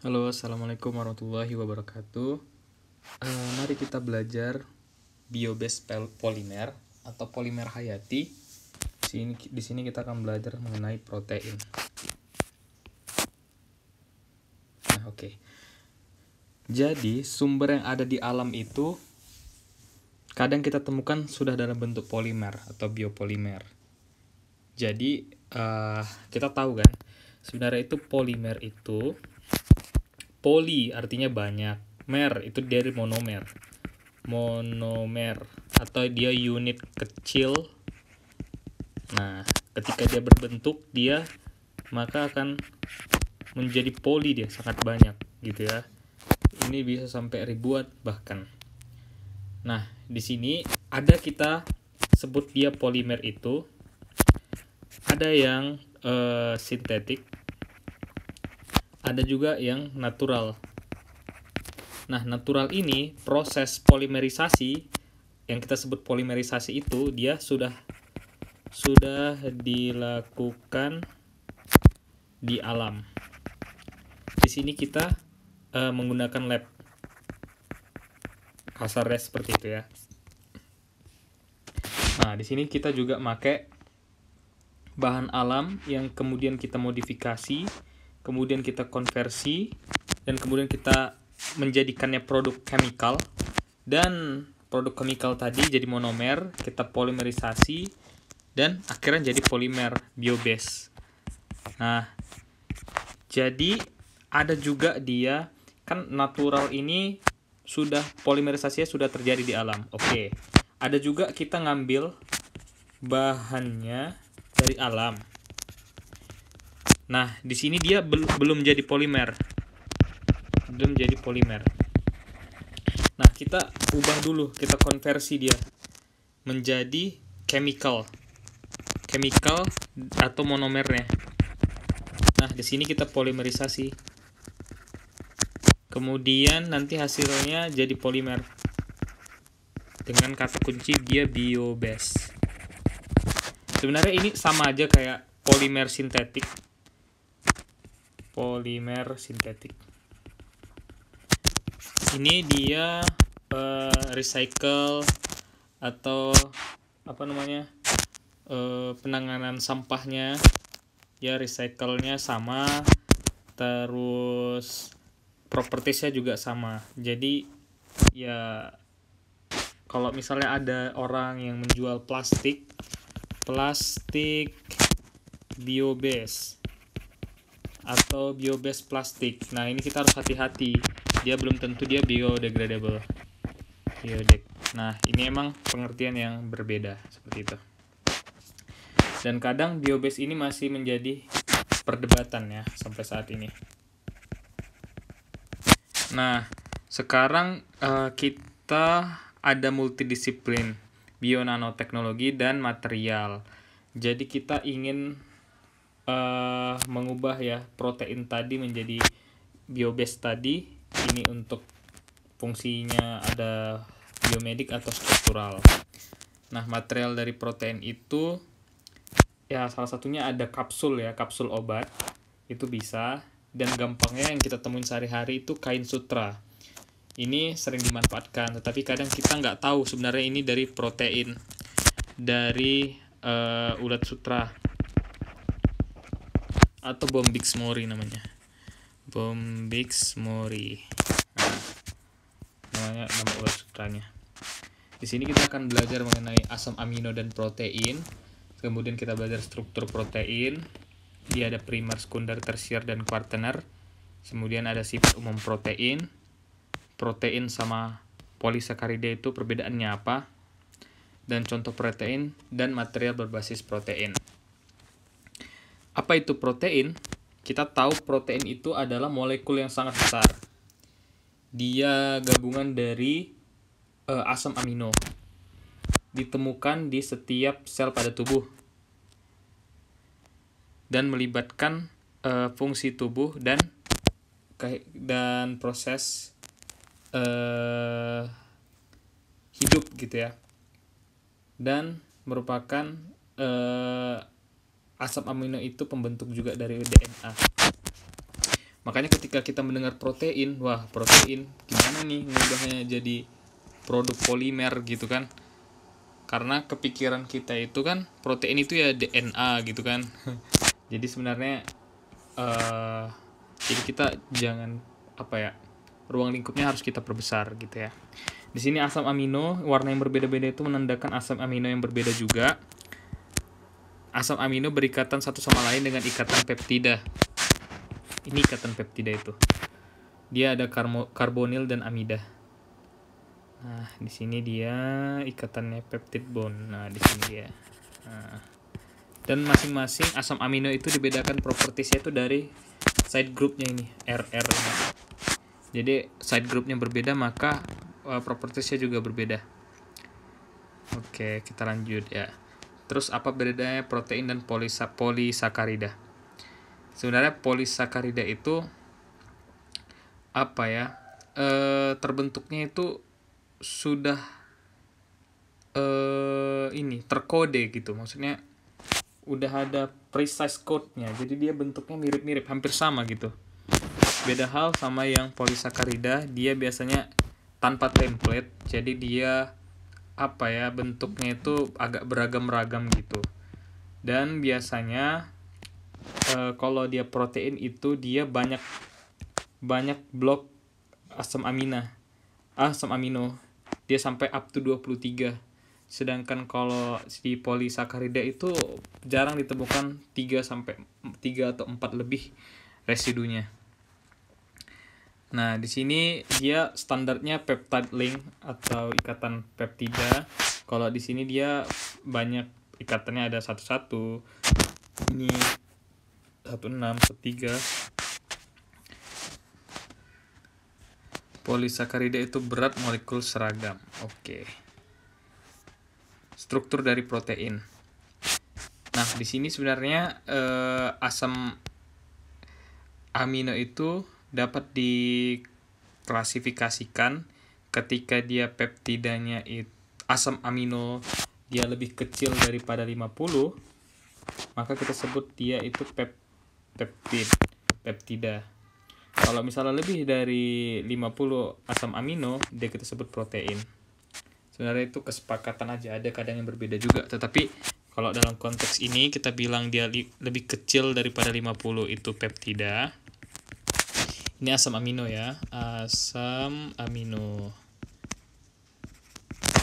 Halo, assalamualaikum warahmatullahi wabarakatuh. Uh, mari kita belajar biobased polimer atau polimer hayati. Disini, sini, di sini kita akan belajar mengenai protein. Nah, oke. Okay. Jadi sumber yang ada di alam itu kadang kita temukan sudah dalam bentuk polimer atau biopolimer. Jadi uh, kita tahu kan sebenarnya itu polimer itu Poli artinya banyak. Mer itu dari monomer. Monomer atau dia unit kecil. Nah, ketika dia berbentuk dia maka akan menjadi poli dia sangat banyak gitu ya. Ini bisa sampai ribuan bahkan. Nah, di sini ada kita sebut dia polimer itu ada yang uh, sintetik ada juga yang natural. Nah, natural ini proses polimerisasi yang kita sebut polimerisasi itu dia sudah sudah dilakukan di alam. Di sini kita uh, menggunakan lab. Kasarnya seperti itu ya. Nah, di sini kita juga make bahan alam yang kemudian kita modifikasi kemudian kita konversi dan kemudian kita menjadikannya produk chemical dan produk chemical tadi jadi monomer, kita polimerisasi dan akhirnya jadi polimer biobase. Nah, jadi ada juga dia kan natural ini sudah polimerisasinya sudah terjadi di alam. Oke. Okay. Ada juga kita ngambil bahannya dari alam. Nah, di sini dia bel belum jadi polimer. Belum jadi polimer. Nah, kita ubah dulu, kita konversi dia menjadi chemical. Chemical atau monomernya. Nah, di sini kita polimerisasi. Kemudian nanti hasilnya jadi polimer. Dengan kata kunci dia biobase. Sebenarnya ini sama aja kayak polimer sintetik polimer sintetik. Ini dia uh, recycle atau apa namanya uh, penanganan sampahnya. Ya recycle-nya sama, terus propertiesnya juga sama. Jadi ya kalau misalnya ada orang yang menjual plastik, plastik biobase atau biobased plastik. Nah, ini kita harus hati-hati. Dia belum tentu dia biodegradable. Biodeg. Nah, ini emang pengertian yang berbeda seperti itu. Dan kadang biobased ini masih menjadi perdebatan ya sampai saat ini. Nah, sekarang uh, kita ada multidisiplin bio nanoteknologi dan material. Jadi kita ingin uh, mengubah ya protein tadi menjadi biobase tadi ini untuk fungsinya ada biomedik atau struktural. Nah, material dari protein itu ya salah satunya ada kapsul ya, kapsul obat itu bisa dan gampangnya yang kita temuin sehari-hari itu kain sutra. Ini sering dimanfaatkan, tetapi kadang kita nggak tahu sebenarnya ini dari protein dari uh, ulat sutra atau bom mori namanya bom mori nah, namanya nama ulas sutranya di sini kita akan belajar mengenai asam amino dan protein kemudian kita belajar struktur protein dia ada primer sekunder tersier dan kuartener kemudian ada sifat umum protein protein sama polisakarida itu perbedaannya apa dan contoh protein dan material berbasis protein. Apa itu protein? Kita tahu protein itu adalah molekul yang sangat besar. Dia gabungan dari uh, asam amino. Ditemukan di setiap sel pada tubuh dan melibatkan uh, fungsi tubuh dan dan proses uh, hidup gitu ya dan merupakan uh, asam amino itu pembentuk juga dari DNA. Makanya ketika kita mendengar protein, wah protein gimana nih mudahnya jadi produk polimer gitu kan. Karena kepikiran kita itu kan protein itu ya DNA gitu kan. jadi sebenarnya uh, jadi kita jangan apa ya ruang lingkupnya harus kita perbesar gitu ya. Di sini asam amino warna yang berbeda-beda itu menandakan asam amino yang berbeda juga asam amino berikatan satu sama lain dengan ikatan peptida. Ini ikatan peptida itu. Dia ada karbonil dan amida. Nah, di sini dia ikatannya peptid bond. Nah, di sini dia. Nah. Dan masing-masing asam amino itu dibedakan propertisnya itu dari side groupnya ini, RR. -nya. Jadi side groupnya berbeda maka uh, propertiesnya juga berbeda. Oke, kita lanjut ya. Terus apa bedanya protein dan polisa polisakarida? Sebenarnya polisakarida itu apa ya? E, terbentuknya itu sudah e, ini terkode gitu. Maksudnya udah ada precise code-nya. Jadi dia bentuknya mirip-mirip, hampir sama gitu. Beda hal sama yang polisakarida, dia biasanya tanpa template. Jadi dia apa ya bentuknya itu agak beragam-ragam gitu dan biasanya e, kalau dia protein itu dia banyak banyak blok asam amina asam amino dia sampai up to 23 sedangkan kalau si polisakarida itu jarang ditemukan 3 sampai 3 atau 4 lebih residunya Nah, di sini dia standarnya peptide link atau ikatan peptida. Kalau di sini dia banyak ikatannya ada satu-satu. Ini satu enam tiga. Polisakarida itu berat molekul seragam. Oke. Okay. Struktur dari protein. Nah, di sini sebenarnya eh, asam amino itu dapat diklasifikasikan ketika dia peptidanya itu asam amino dia lebih kecil daripada 50 maka kita sebut dia itu pep, peptid peptida kalau misalnya lebih dari 50 asam amino dia kita sebut protein sebenarnya itu kesepakatan aja ada kadang yang berbeda juga tetapi kalau dalam konteks ini kita bilang dia lebih kecil daripada 50 itu peptida ini asam amino ya, asam amino.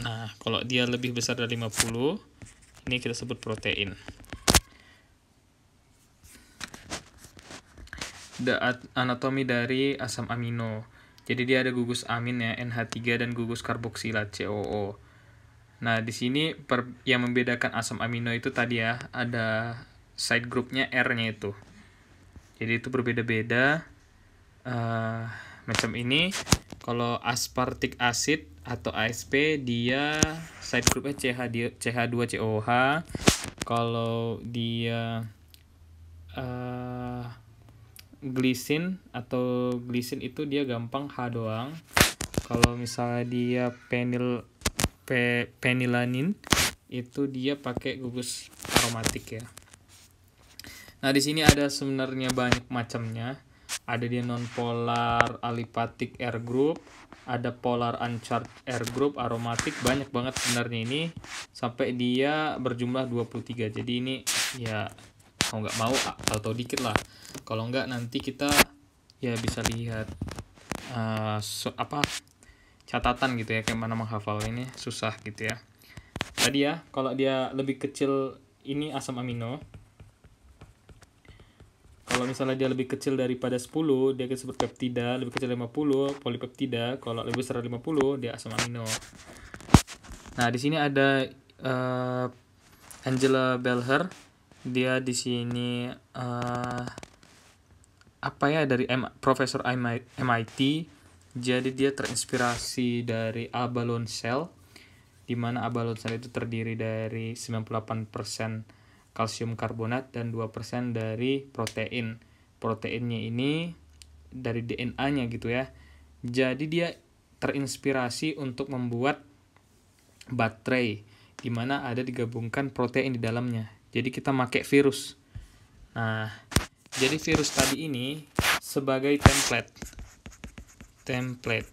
Nah, kalau dia lebih besar dari 50, ini kita sebut protein. The anatomi dari asam amino. Jadi dia ada gugus amin ya, NH3 dan gugus karboksilat COO. Nah, di sini yang membedakan asam amino itu tadi ya, ada side groupnya R-nya itu. Jadi itu berbeda-beda Eh, macam ini kalau aspartik acid atau ASP dia side groupnya CH CH2COH kalau dia uh, glisin atau glisin itu dia gampang H doang kalau misalnya dia penil penilanin itu dia pakai gugus aromatik ya nah di sini ada sebenarnya banyak macamnya ada dia non polar alipatik air group, ada polar uncharged air group aromatik banyak banget sebenarnya ini sampai dia berjumlah 23. Jadi ini ya mau nggak mau atau dikit lah. Kalau nggak nanti kita ya bisa lihat uh, apa catatan gitu ya kayak mana menghafal ini susah gitu ya. Tadi ya kalau dia lebih kecil ini asam amino kalau misalnya dia lebih kecil daripada 10, dia akan disebut peptida, lebih kecil 50, polipeptida. Kalau lebih besar 50, dia asam amino. Nah, di sini ada uh, Angela Belher. Dia di sini uh, apa ya dari M Profesor MIT. Jadi dia terinspirasi dari abalone cell di mana abalone cell itu terdiri dari 98% kalsium karbonat dan 2% dari protein. Proteinnya ini dari DNA-nya gitu ya. Jadi dia terinspirasi untuk membuat baterai di mana ada digabungkan protein di dalamnya. Jadi kita pakai virus. Nah, jadi virus tadi ini sebagai template. Template.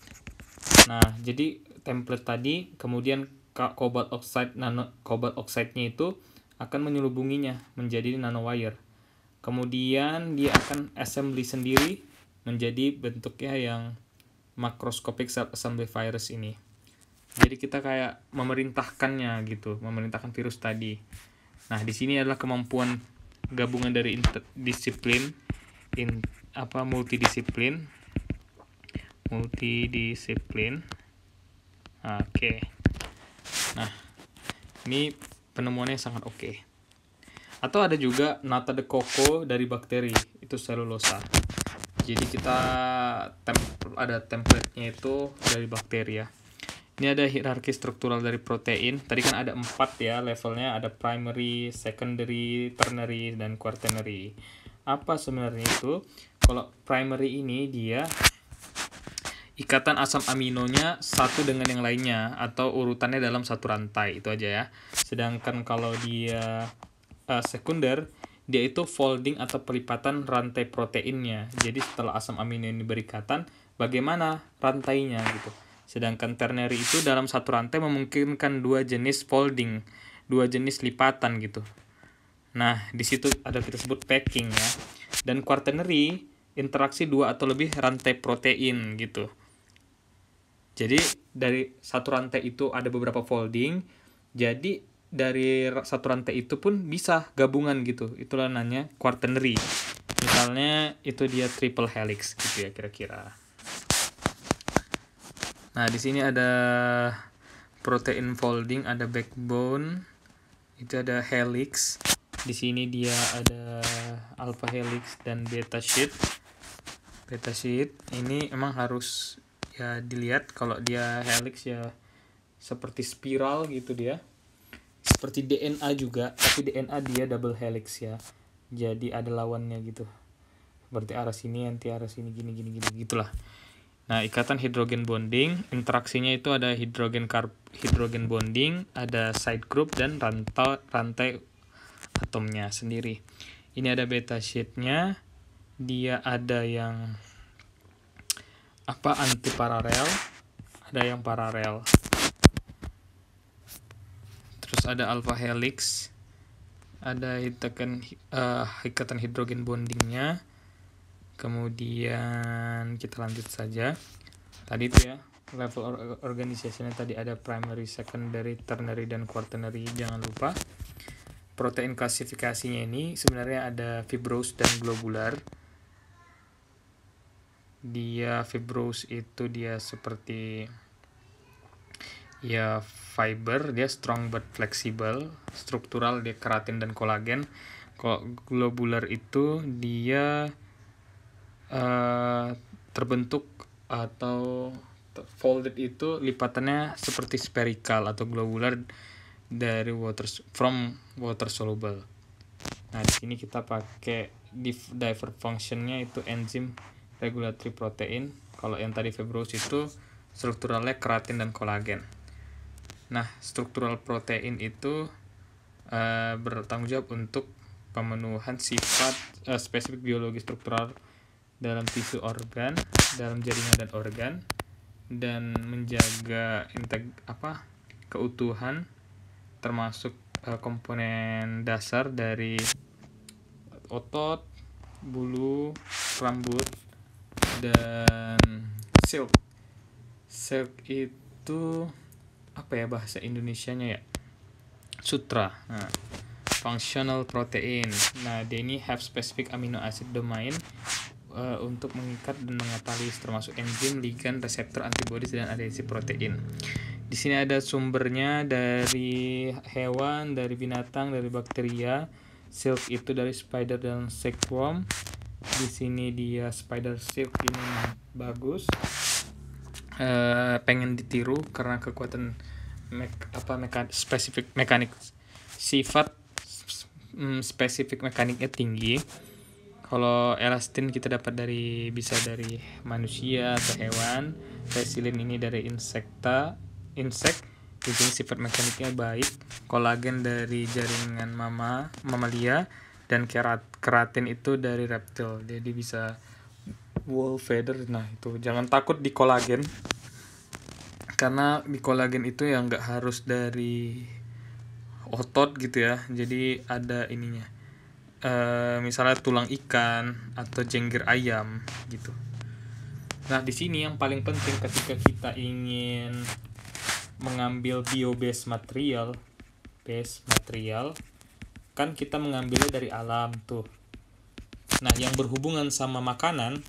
Nah, jadi template tadi kemudian cobalt oxide nano cobalt oxide-nya itu akan menyelubunginya menjadi nanowire. Kemudian dia akan assembly sendiri menjadi bentuknya yang makroskopik self-assembly virus ini. Jadi kita kayak memerintahkannya gitu, memerintahkan virus tadi. Nah, di sini adalah kemampuan gabungan dari disiplin in, apa multidisiplin multidisiplin. Oke. Okay. Nah, ini penemuannya sangat oke. Okay. Atau ada juga nata de coco dari bakteri, itu selulosa. Jadi kita tem ada template-nya itu dari bakteri ya. Ini ada hierarki struktural dari protein. Tadi kan ada empat ya levelnya, ada primary, secondary, ternary, dan quaternary. Apa sebenarnya itu? Kalau primary ini dia ikatan asam aminonya satu dengan yang lainnya atau urutannya dalam satu rantai itu aja ya. Sedangkan kalau dia uh, sekunder dia itu folding atau pelipatan rantai proteinnya. Jadi setelah asam amino ini berikatan, bagaimana rantainya gitu. Sedangkan ternary itu dalam satu rantai memungkinkan dua jenis folding, dua jenis lipatan gitu. Nah, di situ ada kita sebut packing ya. Dan quaternary interaksi dua atau lebih rantai protein gitu. Jadi dari satu rantai itu ada beberapa folding. Jadi dari satu rantai itu pun bisa gabungan gitu. Itulah namanya quaternary. Misalnya itu dia triple helix gitu ya kira-kira. Nah, di sini ada protein folding, ada backbone, itu ada helix. Di sini dia ada alpha helix dan beta sheet. Beta sheet ini emang harus ya dilihat kalau dia helix ya seperti spiral gitu dia seperti DNA juga tapi DNA dia double helix ya jadi ada lawannya gitu seperti arah sini anti arah sini gini gini gini gitulah Nah, ikatan hidrogen bonding, interaksinya itu ada hidrogen kar hidrogen bonding, ada side group dan rantai rantai atomnya sendiri. Ini ada beta sheetnya, dia ada yang apa anti paralel ada yang paralel terus ada alpha helix ada ikatan uh, eh, ikatan hidrogen bondingnya kemudian kita lanjut saja tadi itu ya level or organisasinya tadi ada primary secondary ternary dan quaternary jangan lupa protein klasifikasinya ini sebenarnya ada fibrous dan globular dia fibrous itu dia seperti ya fiber dia strong but flexible struktural dia keratin dan kolagen kok globular itu dia uh, terbentuk atau folded itu lipatannya seperti spherical atau globular dari water from water soluble nah di sini kita pakai diver functionnya itu enzim regulatory protein. Kalau yang tadi fibrosis itu strukturalnya keratin dan kolagen. Nah, struktural protein itu e, bertanggung jawab untuk pemenuhan sifat e, spesifik biologi struktural dalam tisu organ, dalam jaringan dan organ dan menjaga integ apa keutuhan termasuk e, komponen dasar dari otot, bulu, rambut, dan silk silk itu apa ya bahasa Indonesianya ya sutra nah, functional protein nah dia ini have specific amino acid domain uh, untuk mengikat dan mengatalis termasuk enzim ligan reseptor antibodi dan adhesi protein di sini ada sumbernya dari hewan dari binatang dari bakteria silk itu dari spider dan silkworm di sini dia spider silk ini bagus uh, pengen ditiru karena kekuatan mek apa mekan spesifik mekanik sifat mm, spesifik mekaniknya tinggi kalau elastin kita dapat dari bisa dari manusia atau hewan resilin ini dari insekta insek jadi sifat mekaniknya baik kolagen dari jaringan mama mamalia dan kerat keratin itu dari reptil jadi bisa wool feather nah itu jangan takut di kolagen karena di kolagen itu yang nggak harus dari otot gitu ya jadi ada ininya e, misalnya tulang ikan atau jengger ayam gitu nah di sini yang paling penting ketika kita ingin mengambil bio base material base material kan kita mengambilnya dari alam tuh nah yang berhubungan sama makanan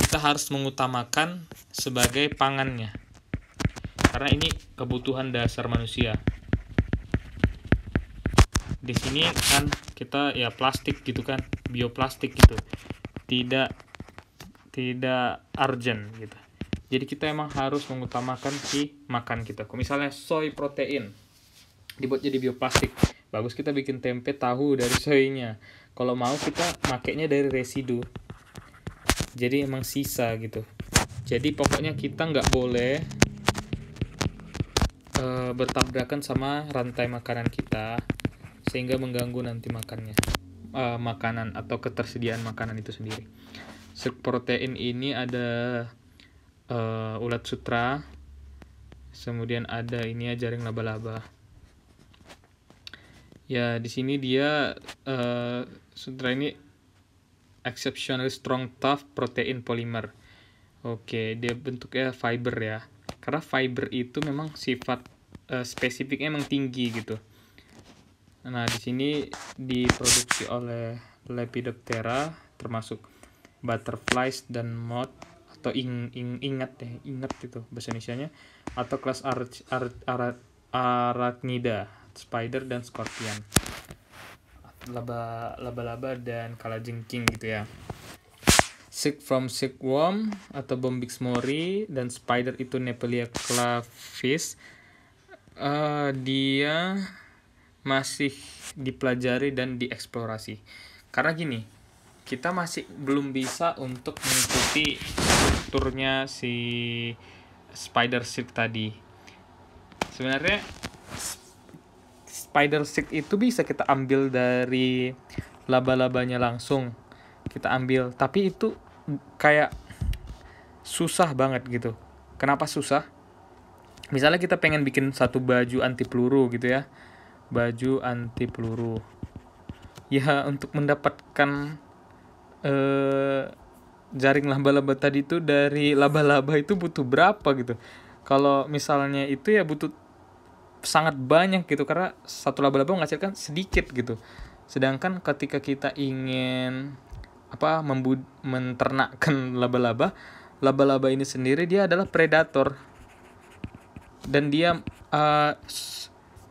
kita harus mengutamakan sebagai pangannya karena ini kebutuhan dasar manusia di sini kan kita ya plastik gitu kan bioplastik gitu tidak tidak urgent gitu jadi kita emang harus mengutamakan si makan kita misalnya soy protein dibuat jadi bioplastik bagus kita bikin tempe tahu dari soinya kalau mau kita makainya dari residu jadi emang sisa gitu jadi pokoknya kita nggak boleh uh, bertabrakan sama rantai makanan kita sehingga mengganggu nanti makannya uh, makanan atau ketersediaan makanan itu sendiri Sek protein ini ada uh, ulat sutra kemudian ada ini ya jaring laba-laba ya di sini dia uh, eh, sutra ini exceptionally strong tough protein polymer oke okay, dia bentuknya fiber ya karena fiber itu memang sifat uh, spesifiknya emang tinggi gitu nah di sini diproduksi oleh Lepidoptera termasuk butterflies dan moth atau ing, ing ingat deh ya, ingat itu bahasa Indonesia nya atau kelas arachnida spider dan scorpion laba laba-laba dan kalajengking gitu ya Sick from sick worm atau Bombix mori dan spider itu Nepelia clavis uh, dia masih dipelajari dan dieksplorasi karena gini kita masih belum bisa untuk mengikuti strukturnya si spider silk tadi sebenarnya spider seed itu bisa kita ambil dari laba-labanya langsung kita ambil tapi itu kayak susah banget gitu kenapa susah misalnya kita pengen bikin satu baju anti peluru gitu ya baju anti peluru ya untuk mendapatkan eh, jaring laba-laba tadi itu dari laba-laba itu butuh berapa gitu kalau misalnya itu ya butuh sangat banyak gitu karena satu laba-laba menghasilkan sedikit gitu. Sedangkan ketika kita ingin apa membud menternakkan laba-laba, laba-laba ini sendiri dia adalah predator. Dan dia uh,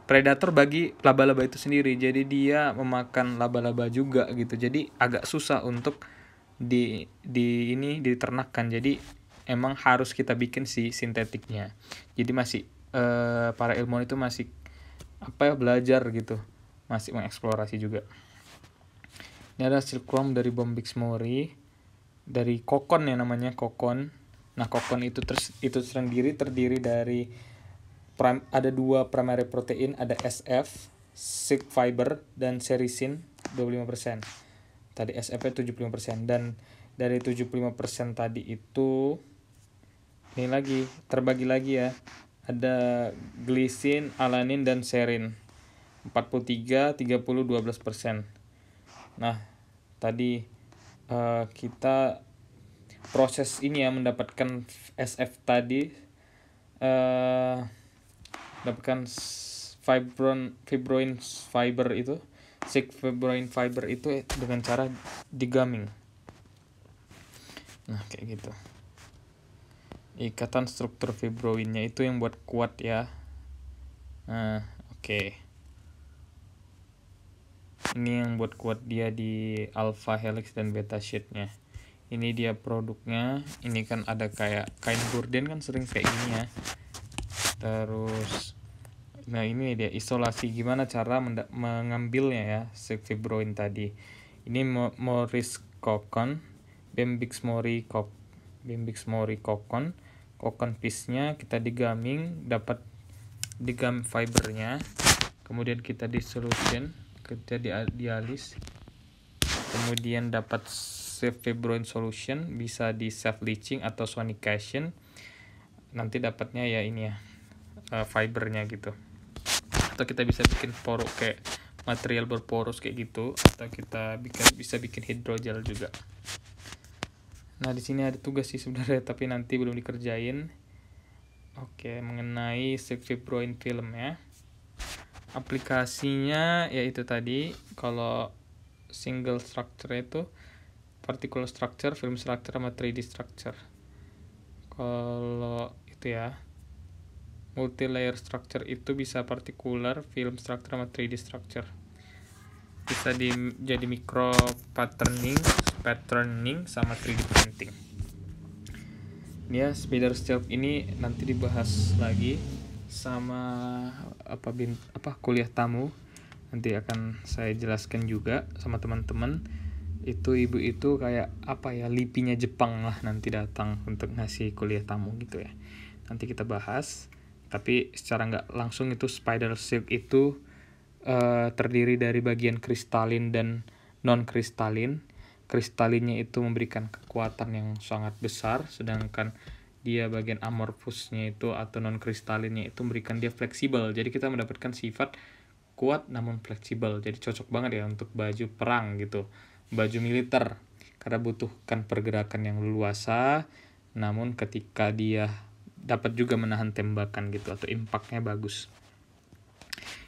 predator bagi laba-laba itu sendiri. Jadi dia memakan laba-laba juga gitu. Jadi agak susah untuk di di ini diternakkan, Jadi emang harus kita bikin si sintetiknya. Jadi masih uh, para ilmuwan itu masih apa ya belajar gitu masih mengeksplorasi juga ini ada silkworm dari Bombix mori dari kokon ya namanya kokon nah kokon itu terus itu sendiri terdiri dari prim, ada dua primary protein ada SF silk fiber dan serisin 25% tadi sf 75% dan dari 75% tadi itu ini lagi terbagi lagi ya ada glisin, alanin, dan serin. 43, 30, 12 persen. Nah, tadi uh, kita proses ini ya mendapatkan SF tadi uh, eh, mendapatkan fibron fibroin fiber itu Sick fibroin fiber itu dengan cara digaming. Nah, kayak gitu ikatan struktur fibroinnya itu yang buat kuat ya nah oke okay. ini yang buat kuat dia di alpha helix dan beta sheetnya ini dia produknya ini kan ada kayak kain gorden kan sering kayak gini ya terus nah ini dia isolasi gimana cara mengambilnya ya si fibroin tadi ini Morris Kokon Bembix Mori Cocon, Bembix Mori Kokon kokon piece-nya kita digaming dapat digam fibernya kemudian kita di kita dialis kemudian dapat save fibroin solution bisa di self leaching atau sonication nanti dapatnya ya ini ya eh, fibernya gitu atau kita bisa bikin poro kayak material berporos kayak gitu atau kita bisa bikin hidrogel juga Nah, di sini ada tugas sih sebenarnya, tapi nanti belum dikerjain. Oke, mengenai in Film ya. Aplikasinya yaitu tadi kalau single structure itu particular structure, film structure sama 3D structure. Kalau itu ya, multi layer structure itu bisa particular, film structure sama 3D structure. Bisa di, jadi micro patterning patterning sama 3D printing ya spider stealth ini nanti dibahas lagi sama apa bin apa kuliah tamu nanti akan saya jelaskan juga sama teman-teman itu ibu itu kayak apa ya lipinya Jepang lah nanti datang untuk ngasih kuliah tamu gitu ya nanti kita bahas tapi secara nggak langsung itu spider silk itu uh, terdiri dari bagian kristalin dan non kristalin kristalinnya itu memberikan kekuatan yang sangat besar sedangkan dia bagian amorfusnya itu atau non kristalinnya itu memberikan dia fleksibel jadi kita mendapatkan sifat kuat namun fleksibel jadi cocok banget ya untuk baju perang gitu baju militer karena butuhkan pergerakan yang luasa namun ketika dia dapat juga menahan tembakan gitu atau impactnya bagus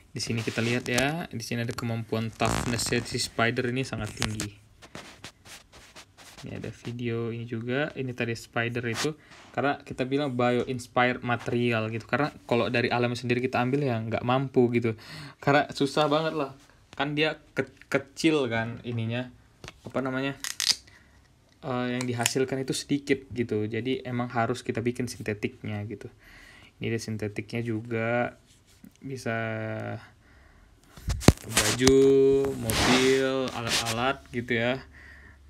di sini kita lihat ya di sini ada kemampuan toughness si spider ini sangat tinggi ini ada video ini juga ini tadi spider itu karena kita bilang bio inspired material gitu karena kalau dari alam sendiri kita ambil ya nggak mampu gitu karena susah banget lah kan dia ke kecil kan ininya apa namanya uh, yang dihasilkan itu sedikit gitu jadi emang harus kita bikin sintetiknya gitu ini ada sintetiknya juga bisa baju mobil alat-alat gitu ya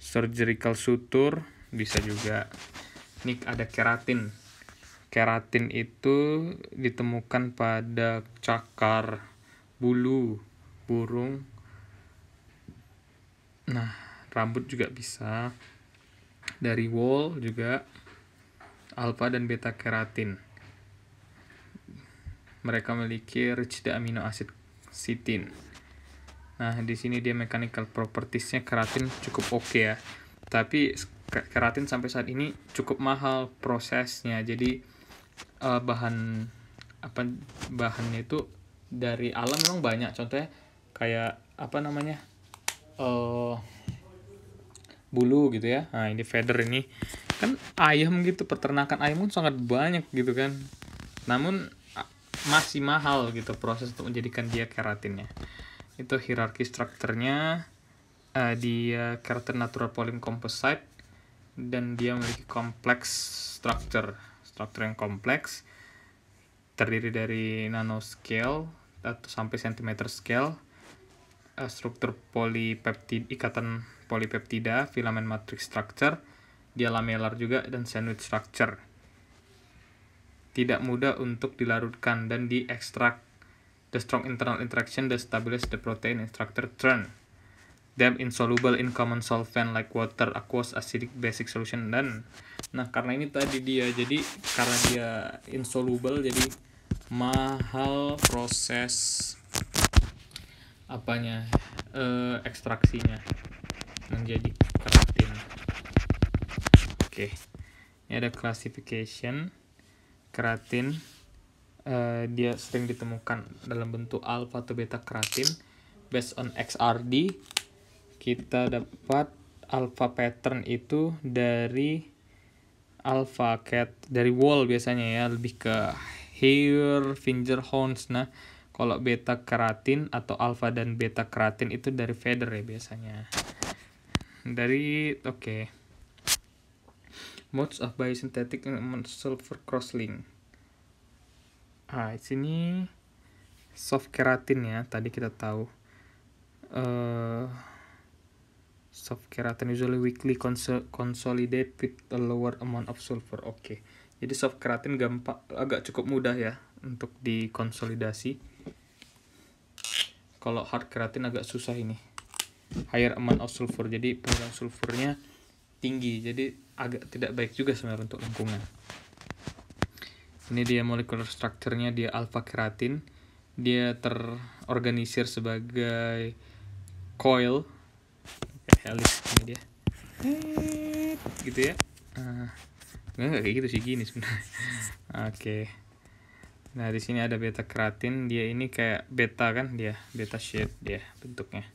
surgical suture bisa juga ini ada keratin keratin itu ditemukan pada cakar bulu burung nah rambut juga bisa dari wool juga alfa dan beta keratin mereka memiliki rich amino acid sitin Nah, di sini dia mechanical propertiesnya keratin cukup oke okay ya. Tapi keratin sampai saat ini cukup mahal prosesnya. Jadi uh, bahan apa bahannya itu dari alam memang banyak. Contohnya kayak apa namanya? Uh, bulu gitu ya. Nah, ini feather ini kan ayam gitu peternakan ayam pun sangat banyak gitu kan. Namun masih mahal gitu proses untuk menjadikan dia keratinnya itu hierarki strukturnya uh, dia karakter natural polymer composite dan dia memiliki kompleks struktur struktur yang kompleks terdiri dari nanoscale atau sampai centimeter scale uh, struktur polipeptid ikatan polipeptida filament matrix structure dia lamellar juga dan sandwich structure tidak mudah untuk dilarutkan dan diekstrak The strong internal interaction that stabilizes the protein in structure turn them insoluble in common solvent like water, aqueous, acidic, basic solution dan nah karena ini tadi dia jadi karena dia insoluble jadi mahal proses apanya uh, ekstraksinya menjadi keratin. Oke. Okay. Ini ada classification keratin Eh, dia sering ditemukan dalam bentuk alfa atau beta keratin based on XRD kita dapat alfa pattern itu dari alfa cat dari wall biasanya ya lebih ke hair finger horns nah kalau beta keratin atau alfa dan beta keratin itu dari feather ya biasanya dari oke okay. modes of biosynthetic and sulfur crosslink Nah, sini soft keratin ya. Tadi kita tahu uh, soft keratin usually weekly consol consolidate with a lower amount of sulfur. Oke. Okay. Jadi soft keratin gampang agak cukup mudah ya untuk dikonsolidasi. Kalau hard keratin agak susah ini. Higher amount of sulfur. Jadi pengurang sulfurnya tinggi. Jadi agak tidak baik juga sebenarnya untuk lingkungan. Ini dia structure strukturnya dia alfa keratin. Dia terorganisir sebagai coil helix ini dia. gitu ya. Uh, ah, nggak kayak gitu sih gini sebenarnya. Oke. Okay. Nah, di sini ada beta keratin. Dia ini kayak beta kan dia, beta shape dia bentuknya.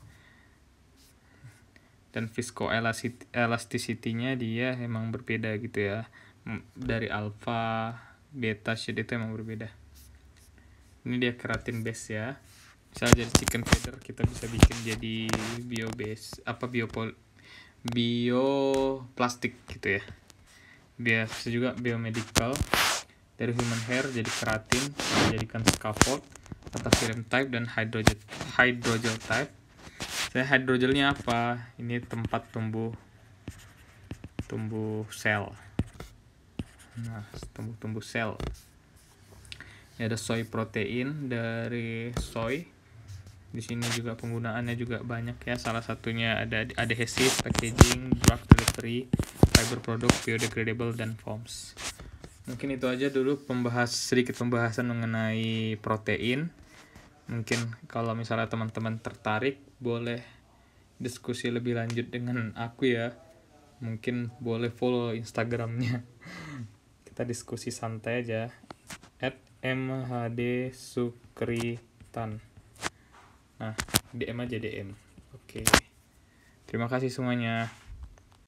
Dan viscoelasticity-nya dia emang berbeda gitu ya dari alfa beta shade itu emang berbeda ini dia keratin base ya misalnya jadi chicken feather kita bisa bikin jadi bio base apa bio plastik gitu ya biasa juga biomedical dari human hair jadi keratin jadikan scaffold atau film type dan hydrogel hydrogel type saya hydrogelnya apa ini tempat tumbuh tumbuh sel Nah, tumbuh-tumbuh sel. Ini ada soy protein dari soy. Di sini juga penggunaannya juga banyak ya. Salah satunya ada adhesive, packaging, drug delivery, fiber product, biodegradable, dan foams. Mungkin itu aja dulu pembahas sedikit pembahasan mengenai protein. Mungkin kalau misalnya teman-teman tertarik boleh diskusi lebih lanjut dengan aku ya. Mungkin boleh follow Instagramnya kita diskusi santai aja at mhd sukritan nah dm aja dm oke okay. terima kasih semuanya